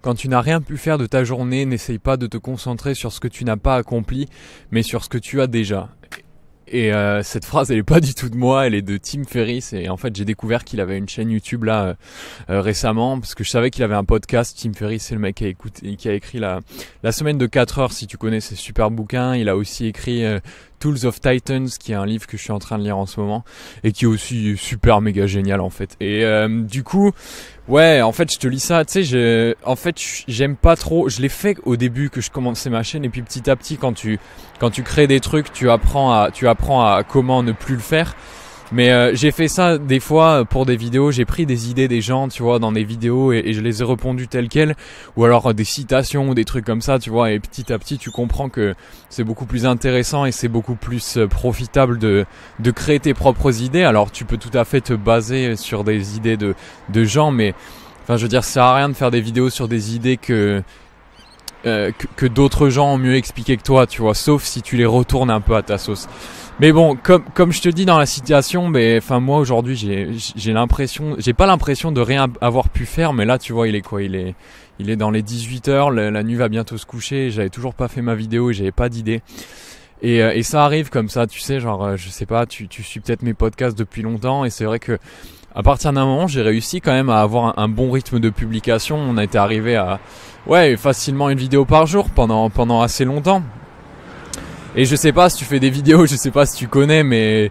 Quand tu n'as rien pu faire de ta journée, n'essaye pas de te concentrer sur ce que tu n'as pas accompli, mais sur ce que tu as déjà. Et euh, cette phrase, elle est pas du tout de moi, elle est de Tim Ferriss. Et en fait, j'ai découvert qu'il avait une chaîne YouTube là euh, euh, récemment, parce que je savais qu'il avait un podcast. Tim Ferriss, c'est le mec qui a, écouté, qui a écrit la, la semaine de 4 heures, si tu connais ses super bouquins. Il a aussi écrit Tools of Titans, qui est un livre que je suis en train de lire en ce moment, et qui est aussi super méga génial en fait. Et du coup, Ouais, en fait, je te lis ça, tu sais, en fait, j'aime pas trop, je l'ai fait au début que je commençais ma chaîne et puis petit à petit quand tu quand tu crées des trucs, tu apprends à tu apprends à comment ne plus le faire. Mais euh, j'ai fait ça des fois euh, pour des vidéos, j'ai pris des idées des gens, tu vois, dans des vidéos et, je les ai répondues telles quelles, ou alors euh, des citations ou des trucs comme ça, tu vois, et petit à petit tu comprends que c'est beaucoup plus intéressant et c'est beaucoup plus profitable de, de créer tes propres idées. Alors tu peux tout à fait te baser sur des idées de, de gens, mais enfin je veux dire, ça sert à rien de faire des vidéos sur des idées que euh, que, d'autres gens ont mieux expliqué que toi, tu vois, sauf si tu les retournes un peu à ta sauce. Mais bon, comme, comme je te dis dans la situation, mais enfin moi aujourd'hui j'ai, j'ai l'impression, j'ai pas l'impression de rien avoir pu faire, mais là tu vois il est quoi, il est, il est dans les 18 heures, la, nuit va bientôt se coucher, j'avais toujours pas fait ma vidéo et j'avais pas d'idée. Et, euh, et ça arrive comme ça, tu sais, genre euh, je sais pas, tu, tu suis peut-être mes podcasts depuis longtemps et c'est vrai que à partir d'un moment, j'ai réussi quand même à avoir un, bon rythme de publication. On a été arrivé à ouais facilement une vidéo par jour pendant pendant assez longtemps. Et je sais pas si tu fais des vidéos, je sais pas si tu connais, mais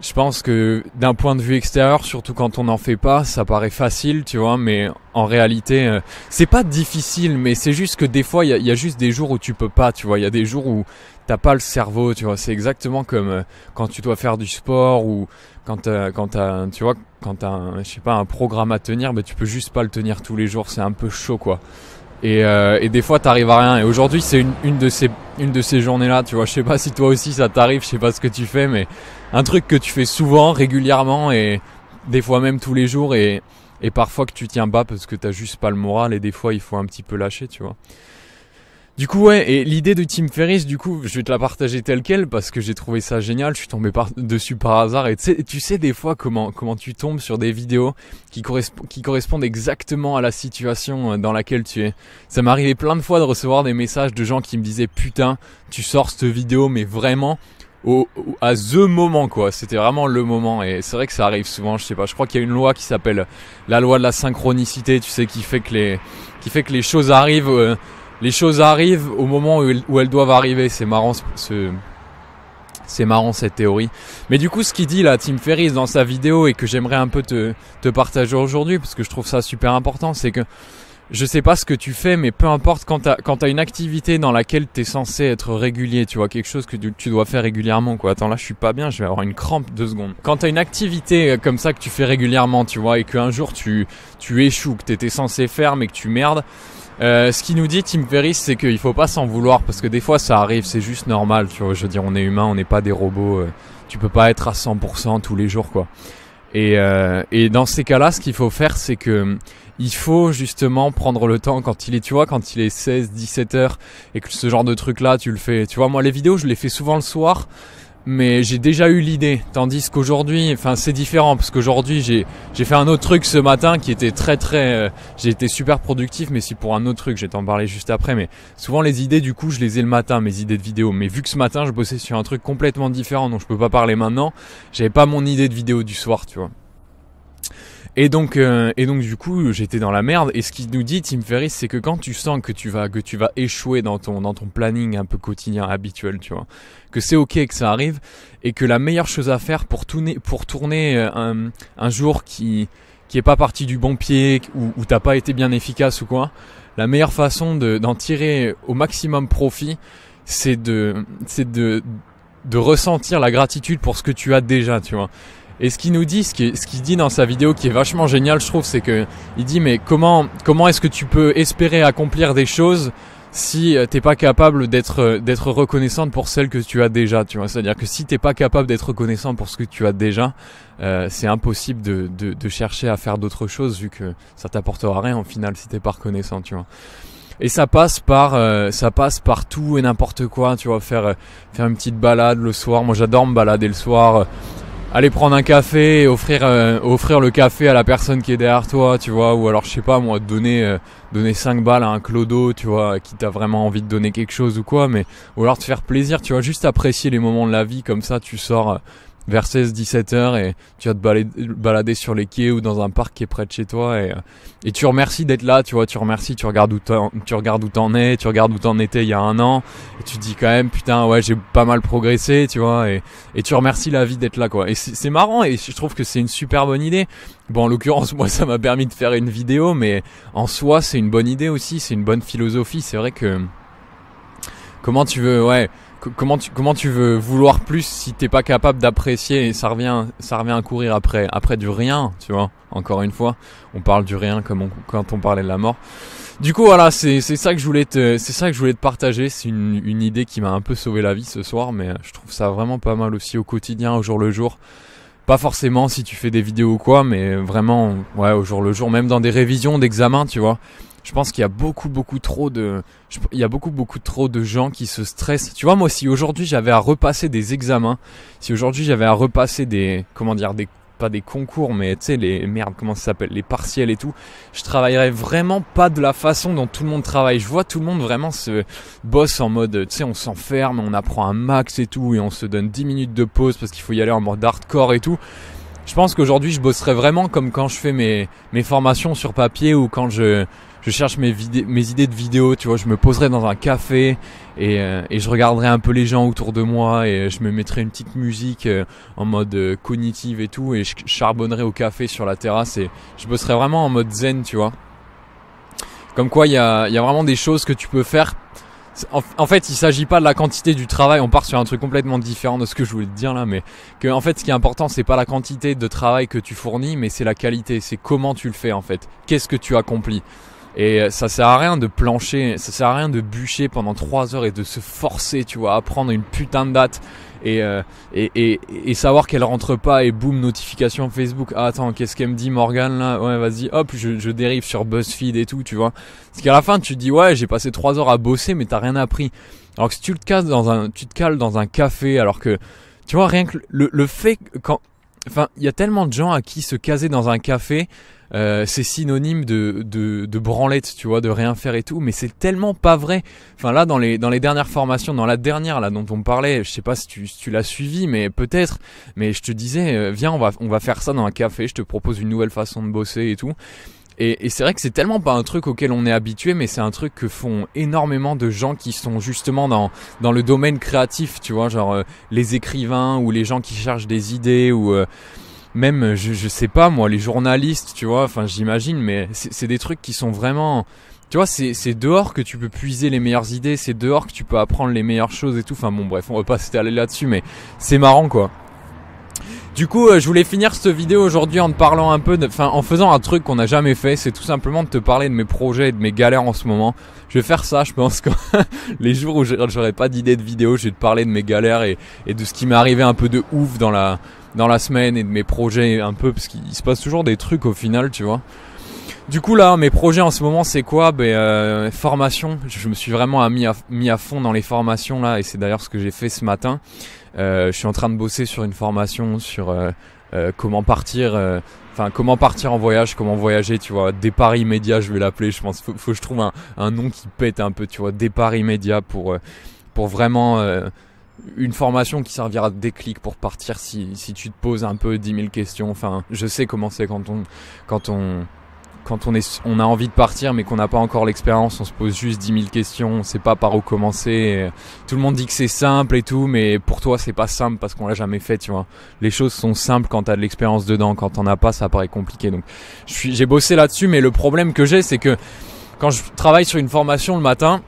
je pense que d'un point de vue extérieur, surtout quand on n'en fait pas, ça paraît facile, tu vois, mais en réalité, euh, c'est pas difficile, mais c'est juste que des fois, il y, a, juste des jours où tu peux pas, tu vois, il y a des jours où t'as pas le cerveau, tu vois, c'est exactement comme euh, quand tu dois faire du sport ou quand euh, t'as, tu vois, quand t'as, je sais pas, un programme à tenir, mais tu peux juste pas le tenir tous les jours, c'est un peu chaud, quoi. Et, euh, et, des fois, t'arrives à rien. Et aujourd'hui, c'est une, une, de ces, une de ces journées-là, tu vois. Je sais pas si toi aussi ça t'arrive, je sais pas ce que tu fais, mais un truc que tu fais souvent, régulièrement, et des fois même tous les jours, et, et parfois que tu tiens bas parce que t'as juste pas le moral, et des fois, il faut un petit peu lâcher, tu vois. Du coup, ouais, et l'idée de Tim Ferriss, du coup, je vais te la partager telle quelle parce que j'ai trouvé ça génial. Je suis tombé par dessus par hasard et tu sais des fois comment comment tu tombes sur des vidéos qui, correspondent exactement à la situation euh, dans laquelle tu es. Ça m'est plein de fois de recevoir des messages de gens qui me disaient putain, tu sors cette vidéo, mais vraiment. Au, à ce moment quoi. C'était vraiment le moment et c'est vrai que ça arrive souvent. Je sais pas. Je crois qu'il y a une loi qui s'appelle la loi de la synchronicité. Tu sais qui fait que les qui fait que les choses arrivent. Euh, les choses arrivent au moment où, elles doivent arriver. C'est marrant ce, c'est marrant cette théorie. Mais du coup, ce qu'il dit là, Tim Ferris dans sa vidéo et que j'aimerais un peu te, partager aujourd'hui parce que je trouve ça super important, c'est que je sais pas ce que tu fais, mais peu importe quand tu as une activité dans laquelle t'es censé être régulier, tu vois, quelque chose que tu, dois faire régulièrement, quoi. Attends, là, je suis pas bien, je vais avoir une crampe deux secondes. Quand t'as une activité euh, comme ça que tu fais régulièrement, tu vois, et qu'un jour tu, tu échoues, que t'étais censé faire, mais que tu merdes, euh, ce qui nous dit Tim Ferriss, c'est qu'il faut pas s'en vouloir parce que des fois ça arrive, c'est juste normal. Tu vois, je veux dire, on est humain, on n'est pas des robots. Euh. tu peux pas être à 100% tous les jours, quoi. Et, euh, et dans ces cas-là, ce qu'il faut faire, c'est que il faut justement prendre le temps quand il est, tu vois, quand il est 16, 17 heures et que ce genre de truc-là, tu le fais. Tu vois, moi, les vidéos, je les fais souvent le soir mais j'ai déjà eu l'idée. Tandis qu'aujourd'hui, enfin, c'est différent parce qu'aujourd'hui, j'ai, j'ai fait un autre truc ce matin qui était très, très. Euh, j'ai été super productif, mais c'est pour un autre truc. Je vais t'en parler juste après. Mais souvent, les idées, du coup, je les ai le matin, mes idées de vidéo. Mais vu que ce matin, je bossais sur un truc complètement différent, dont je peux pas parler maintenant, j'avais pas mon idée de vidéo du soir, tu vois. Et donc, euh, et donc du coup, j'étais dans la merde. Et ce qu'il nous dit, Tim Ferriss, c'est que quand tu sens que tu vas, que tu vas échouer dans ton, dans ton planning un peu quotidien habituel, tu vois, que c'est ok que ça arrive, et que la meilleure chose à faire pour tourner, pour tourner euh, un, un jour qui, qui est pas parti du bon pied, ou, ou t'as pas été bien efficace ou quoi, la meilleure façon d'en tirer au maximum profit, c'est de, c'est de, de ressentir la gratitude pour ce que tu as déjà, tu vois. Et ce qu'il nous dit, ce qu'il dit dans sa vidéo qui est vachement génial, je trouve, c'est que il dit mais comment comment est-ce que tu peux espérer accomplir des choses si euh, t'es pas capable d'être euh, d'être reconnaissante pour celle que tu as déjà, tu vois. C'est-à-dire que si t'es pas capable d'être reconnaissant pour ce que tu as déjà, euh, c'est impossible de, de, de, chercher à faire d'autres choses vu que ça t'apportera rien au final si t'es pas reconnaissant, tu vois. Et ça passe par ça passe par tout et n'importe quoi, tu vois. Faire faire une petite balade le soir. Moi, j'adore me balader le soir aller prendre un café offrir, euh, offrir le café à la personne qui est derrière toi, tu vois, ou alors je sais pas moi, donner, euh, donner 5 balles à un clodo, tu vois, qui t'a vraiment envie de donner quelque chose ou quoi, mais ou alors te faire plaisir, tu vois, juste apprécier les moments de la vie, comme ça tu sors, euh, vers 16 17 heures, et tu vas te balader, sur les quais ou dans un parc qui est près de chez toi et, euh, et tu remercies d'être là, tu vois, tu remercies, tu regardes où tu regardes où t'en es, tu regardes où t'en étais il y a un an et tu te dis quand même putain ouais j'ai pas mal progressé, tu vois, et, et tu remercies la vie d'être là quoi. Et c'est marrant et je trouve que c'est une super bonne idée. Bon en l'occurrence moi ça m'a permis de faire une vidéo mais en soi c'est une bonne idée aussi, c'est une bonne philosophie, c'est vrai que comment tu veux ouais comment tu, comment tu veux vouloir plus si t'es pas capable d'apprécier et ça revient, ça revient à courir après, après du rien, tu vois. Encore une fois, on parle du rien comme on, quand on parlait de la mort. Du coup, voilà, c'est, ça que je voulais te, c'est ça que je voulais te partager. C'est une, une idée qui m'a un peu sauvé la vie ce soir, mais je trouve ça vraiment pas mal aussi au quotidien, au jour le jour. Pas forcément si tu fais des vidéos ou quoi, mais vraiment, ouais, au jour le jour, même dans des révisions d'examen, tu vois je pense qu'il y a beaucoup beaucoup trop de il y a beaucoup beaucoup trop de gens qui se stressent. Tu vois moi si aujourd'hui j'avais à repasser des examens, si aujourd'hui j'avais à repasser des comment dire des pas des concours mais tu sais les merde comment ça s'appelle les partiels et tout, je travaillerais vraiment pas de la façon dont tout le monde travaille. Je vois tout le monde vraiment se bosse en mode tu sais on s'enferme, on apprend un max et tout et on se donne 10 minutes de pause parce qu'il faut y aller en mode hardcore et tout je pense qu'aujourd'hui, je bosserai vraiment comme quand je fais mes, mes formations sur papier ou quand je, je cherche mes, mes idées de vidéos, tu vois, je me poserai dans un café et, euh, et, je regarderai un peu les gens autour de moi et je me mettrai une petite musique euh, en mode euh, cognitive et tout et je charbonnerai au café sur la terrasse et je bosserai vraiment en mode zen, tu vois. Comme quoi, il y a, y a vraiment des choses que tu peux faire en, fait, il s'agit pas de la quantité du travail. On part sur un truc complètement différent de ce que je voulais te dire là, mais que en fait, ce qui est important, c'est pas la quantité de travail que tu fournis, mais c'est la qualité. C'est comment tu le fais en fait. Qu'est-ce que tu accomplis. Et euh, ça sert à rien de plancher, ça sert à rien de bûcher pendant trois heures et de se forcer, tu vois, à prendre une putain de date. Euh, et, et, savoir qu'elle rentre pas et boum, notification Facebook. Ah, attends, qu'est-ce qu'elle me dit Morgane là Ouais, vas-y, hop, je, je, dérive sur BuzzFeed et tout, tu vois. Parce qu'à la fin, tu te dis, ouais, j'ai passé trois heures à bosser, mais t'as rien appris. Alors que si tu te, casses dans un, tu te cales dans un café, alors que, tu vois, rien que le, le fait, quand, Enfin, il y a tellement de gens à qui se caser dans un café, euh, c'est synonyme de, de, branlette, tu vois, de rien faire et tout, mais c'est tellement pas vrai. Enfin là, dans les, dans les dernières formations, dans la dernière là dont on parlait, je sais pas si tu, tu l'as suivi, mais peut-être, mais je te disais, euh, viens, on va, on va faire ça dans un café, je te propose une nouvelle façon de bosser et tout. Et, c'est vrai que c'est tellement pas un truc auquel on est habitué, mais c'est un truc que font énormément de gens qui sont justement dans, dans le domaine créatif, tu vois, genre euh, les écrivains ou les gens qui cherchent des idées ou euh, même, je, je sais pas moi, les journalistes, tu vois, enfin j'imagine, mais c'est des trucs qui sont vraiment... Tu vois, c'est dehors que tu peux puiser les meilleures idées, c'est dehors que tu peux apprendre les meilleures choses et tout. Enfin bon, bref, on va pas s'étaler là-dessus, mais c'est marrant quoi. Du coup, euh, je voulais finir cette vidéo aujourd'hui en te parlant un peu, enfin en faisant un truc qu'on n'a jamais fait, c'est tout simplement de te parler de mes projets et de mes galères en ce moment. Je vais faire ça, je pense que les jours où j'aurai pas d'idée de vidéo, je vais te parler de mes galères et, de ce qui m'est arrivé un peu de ouf dans la, dans la semaine et de mes projets un peu, parce qu'il se passe toujours des trucs au final, tu vois. Du coup là, mes projets en ce moment, c'est quoi ben, euh, formation. Je me suis vraiment mis à fond dans les formations là, et c'est d'ailleurs ce que j'ai fait ce matin. Euh, je suis en train de bosser sur une formation sur euh, euh, comment partir enfin comment partir en voyage, comment voyager, tu vois, départ immédiat, je vais l'appeler, je pense, faut, que je trouve un, nom qui pète un peu, tu vois, départ immédiat pour, pour vraiment une formation qui servira de déclic pour partir si, si tu te poses un peu 10 000 questions, enfin, je sais comment c'est quand on, quand on, quand on, est, on a envie de partir mais qu'on n'a pas encore l'expérience, on se pose juste 10 000 questions, on ne sait pas par où commencer. Euh, tout le monde dit que c'est simple et tout, mais pour toi c'est pas simple parce qu'on l'a jamais fait, tu vois. Les choses sont simples quand tu as de l'expérience dedans, quand n'en as pas, ça paraît compliqué. Donc j'ai bossé là-dessus, mais le problème que j'ai c'est que quand je travaille sur une formation le matin,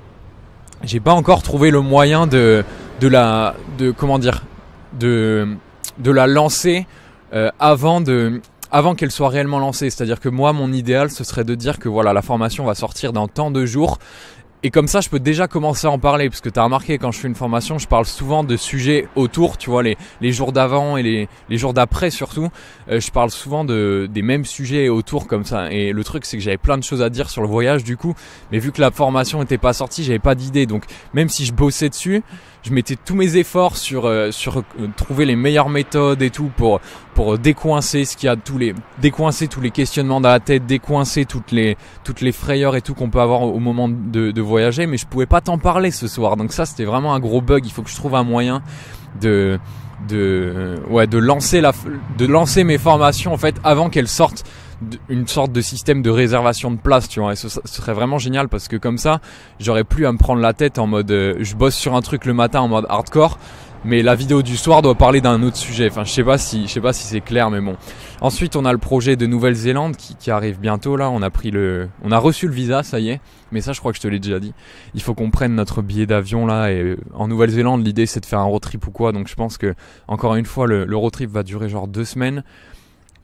j'ai pas encore trouvé le moyen de, de la, de comment dire, de, de la lancer euh, avant de avant qu'elle soit réellement lancée. C'est-à-dire que moi, mon idéal, ce serait de dire que voilà, la formation va sortir dans tant de jours et comme ça, je peux déjà commencer à en parler, parce que tu as remarqué, quand je fais une formation, je parle souvent de sujets autour, tu vois, les, les jours d'avant et les, les jours d'après surtout. Euh, je parle souvent de, des mêmes sujets autour comme ça. Et le truc, c'est que j'avais plein de choses à dire sur le voyage, du coup, mais vu que la formation n'était pas sortie, j'avais pas d'idée. Donc, même si je bossais dessus, je mettais tous mes efforts sur euh, sur euh, trouver les meilleures méthodes et tout pour pour décoincer ce qu'il y a tous les décoincer tous les questionnements dans la tête, décoincer toutes les toutes les frayeurs et tout qu'on peut avoir au moment de, de voyager, mais je pouvais pas t'en parler ce soir. Donc ça c'était vraiment un gros bug. Il faut que je trouve un moyen de de ouais de lancer la de lancer mes formations en fait avant qu'elles sortent une sorte de système de réservation de place, tu vois. Et ce, serait vraiment génial parce que comme ça, j'aurais plus à me prendre la tête en mode euh, je bosse sur un truc le matin en mode hardcore, mais la vidéo du soir doit parler d'un autre sujet. Enfin, je sais pas si, je sais pas si c'est clair, mais bon. Ensuite, on a le projet de Nouvelle-Zélande qui, arrive bientôt là. On a pris le, on a reçu le visa, ça y est. Mais ça, je crois que je te l'ai déjà dit. Il faut qu'on prenne notre billet d'avion là. Et euh, en Nouvelle-Zélande, l'idée c'est de faire un road trip ou quoi. Donc, je pense que encore une fois, le, le road trip va durer genre deux semaines.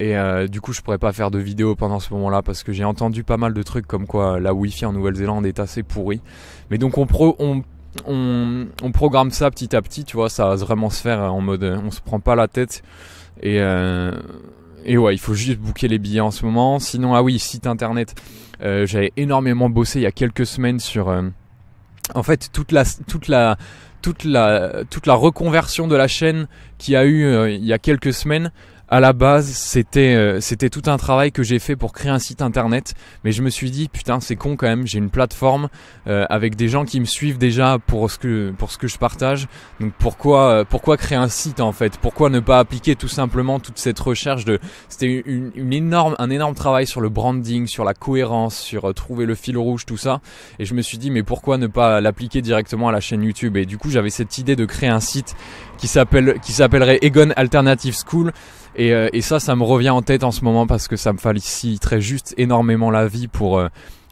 Et euh, du coup, je pourrais pas faire de vidéo pendant ce moment-là parce que j'ai entendu pas mal de trucs comme quoi euh, la Wi-Fi en Nouvelle-Zélande est assez pourrie. Mais donc on, pro, on, programme ça petit à petit, tu vois, ça va vraiment se faire en mode euh, on se prend pas la tête. Et, et ouais, il faut juste booker les billets en ce moment. Sinon, ah oui, site internet. J'avais énormément bossé il y a quelques semaines sur... en fait, toute la... Toute la toute la, toute la reconversion de la chaîne qui a eu il y a quelques semaines à la base, c'était euh, c'était tout un travail que j'ai fait pour créer un site internet, mais je me suis dit putain c'est con quand même, j'ai une plateforme euh, avec des gens qui me suivent déjà pour ce que pour ce que je partage, donc pourquoi euh, pourquoi créer un site en fait, pourquoi ne pas appliquer tout simplement toute cette recherche de c'était une, une, énorme un énorme travail sur le branding, sur la cohérence, sur trouver le fil rouge tout ça, et je me suis dit mais pourquoi ne pas l'appliquer directement à la chaîne YouTube et du coup j'avais cette idée de créer un site qui s'appelle qui s'appellerait Egon Alternative School euh, et, ça, ça me revient en tête en ce moment parce que ça me très juste énormément la vie pour, euh,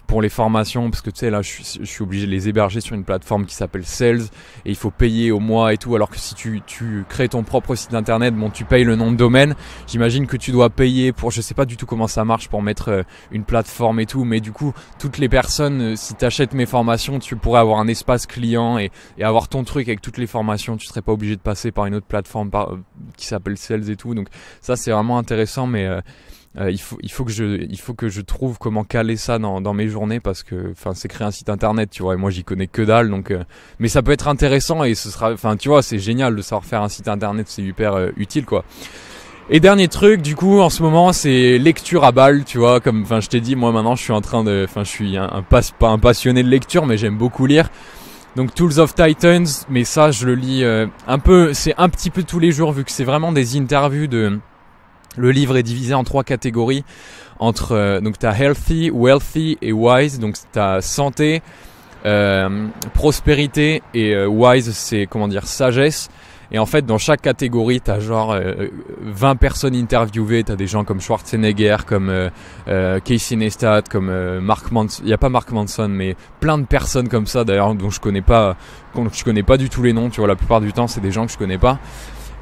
pour les formations, parce que tu sais, là, je, suis obligé de les héberger sur une plateforme qui s'appelle Sales, et il faut payer au mois et tout, alors que si tu, crées ton propre site internet, bon, tu payes le nom de domaine, j'imagine que tu dois payer pour, je sais pas du tout comment ça marche, pour mettre euh, une plateforme et tout, mais du coup, toutes les personnes, euh, si tu achètes mes formations, tu pourrais avoir un espace client et, avoir ton truc avec toutes les formations, tu serais pas obligé de passer par une autre plateforme par, euh, qui s'appelle Sales et tout, donc ça, c'est vraiment intéressant, mais... Euh, il, faut, il, faut que je, il faut que je trouve comment caler ça dans, mes journées parce que c'est créer un site internet, tu vois, et moi j'y connais que dalle. Donc, euh, mais ça peut être intéressant et ce sera, enfin tu vois, c'est génial de savoir faire un site internet, c'est hyper euh, utile quoi. Et dernier truc, du coup, en ce moment, c'est lecture à balles, tu vois. Comme, enfin, je t'ai dit, moi maintenant, je suis en train de, enfin, je suis un, un pas un passionné de lecture, mais j'aime beaucoup lire. Donc Tools of Titans, mais ça, je le lis un peu, c'est un petit peu tous les jours vu que c'est vraiment des interviews de le livre est divisé en trois catégories entre euh, donc t'as healthy, wealthy et wise. Donc as santé, euh, prospérité et euh, wise c'est comment dire sagesse. Et en fait dans chaque catégorie tu as genre 20 euh, euh, personnes interviewées. Tu as des gens comme Schwarzenegger, comme Casey Neistat, comme Mark Manson. Il y a pas Mark Manson mais plein de personnes comme ça d'ailleurs dont je connais pas, je connais pas du tout les noms. Tu vois la plupart du temps c'est des gens que je connais pas.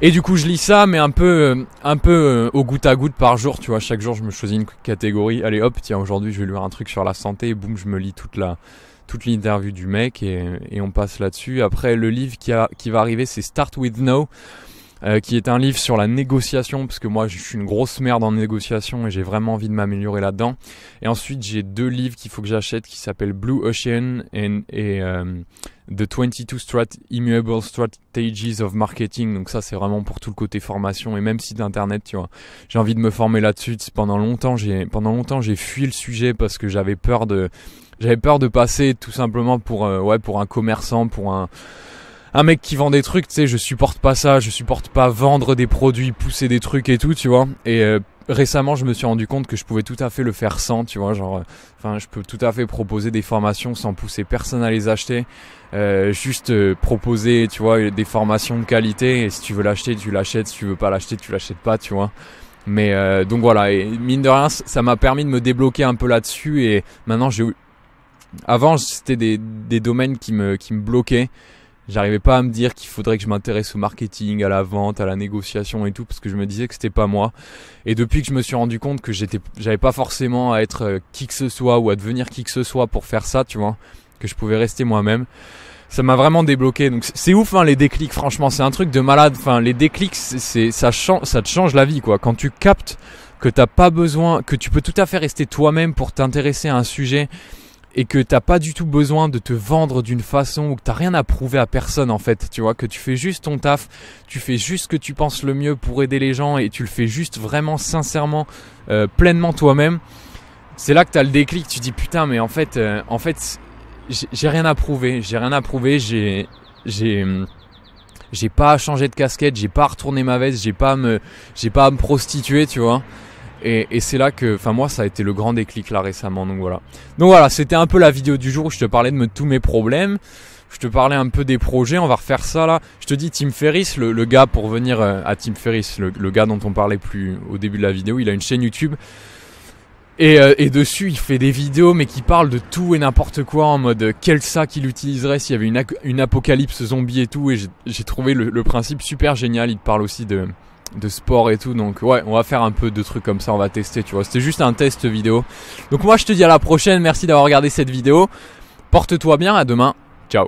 Et du coup, je lis ça, mais un peu, euh, un peu euh, au goutte à goutte par jour, tu vois. Chaque jour, je me choisis une catégorie. Allez, hop, tiens, aujourd'hui, je vais lire un truc sur la santé. boum, je me lis toute la, toute l'interview du mec et, et on passe là-dessus. Après, le livre qui, a, qui va arriver, c'est Start with No. Euh, qui est un livre sur la négociation, parce que moi je suis une grosse merde en négociation et j'ai vraiment envie de m'améliorer là-dedans. Et ensuite j'ai deux livres qu'il faut que j'achète qui s'appellent Blue Ocean et euh, The 22 Immutable Immuable Strategies of Marketing. Donc ça c'est vraiment pour tout le côté formation et même site internet, tu vois. J'ai envie de me former là-dessus. Pendant longtemps j'ai pendant longtemps j'ai fui le sujet parce que j'avais peur de j'avais peur de passer tout simplement pour euh, ouais pour un commerçant, pour un un mec qui vend des trucs, tu sais, je supporte pas ça, je supporte pas vendre des produits, pousser des trucs et tout, tu vois. Et euh, récemment, je me suis rendu compte que je pouvais tout à fait le faire sans, tu vois, genre, euh, enfin, je peux tout à fait proposer des formations sans pousser personne à les acheter, euh, juste proposer, tu vois, des formations de qualité. Et si tu veux l'acheter, tu l'achètes. Si tu veux pas l'acheter, tu l'achètes pas, tu vois. Mais donc voilà, et mine de rien, ça m'a permis de me débloquer un peu là-dessus. Et maintenant, j'ai, avant, c'était des, domaines qui me qui me bloquaient. J'arrivais pas à me dire qu'il faudrait que je m'intéresse au marketing, à la vente, à la négociation et tout, parce que je me disais que c'était pas moi. Et depuis que je me suis rendu compte que j'étais, j'avais pas forcément à être euh, qui que ce soit ou à devenir qui que ce soit pour faire ça, tu vois, que je pouvais rester moi-même. Ça m'a vraiment débloqué. Donc c'est ouf hein, les déclics. Franchement, c'est un truc de malade. Enfin, les déclics, c'est ça change, ça te change la vie quoi. Quand tu captes que t'as pas besoin, que tu peux tout à fait rester toi-même pour t'intéresser à un sujet et que t'as pas du tout besoin de te vendre d'une façon où t'as rien à prouver à personne en fait, tu vois, que tu fais juste ton taf, tu fais juste ce que tu penses le mieux pour aider les gens et tu le fais juste vraiment sincèrement, euh, pleinement toi-même. C'est là que t'as le déclic, tu dis putain mais en fait, euh, en fait, j'ai rien à prouver, j'ai rien à prouver, j'ai, j'ai, j'ai pas à changer de casquette, j'ai pas à retourner ma veste, j'ai pas me, j'ai pas à me prostituer, tu vois. Et, c'est là que, enfin moi, ça a été le grand déclic là récemment. Donc voilà. Donc voilà, c'était un peu la vidéo du jour où je te parlais de tous mes problèmes. Je te parlais un peu des projets, on va refaire ça là. Je te dis Tim Ferris, le, gars pour venir euh, à Tim Ferris, le, gars dont on parlait plus au début de la vidéo, il a une chaîne YouTube. Et, euh, dessus, il fait des vidéos, mais qui parlent de tout et n'importe quoi, en mode euh, quel sac il utiliserait s'il y avait une, apocalypse zombie et tout. Et j'ai trouvé le, principe super génial. Il parle aussi de, de sport et tout. Donc ouais, on va faire un peu de trucs comme ça, on va tester, tu vois. C'était juste un test vidéo. Donc moi je te dis à la prochaine, merci d'avoir regardé cette vidéo. Porte-toi bien, à demain. Ciao.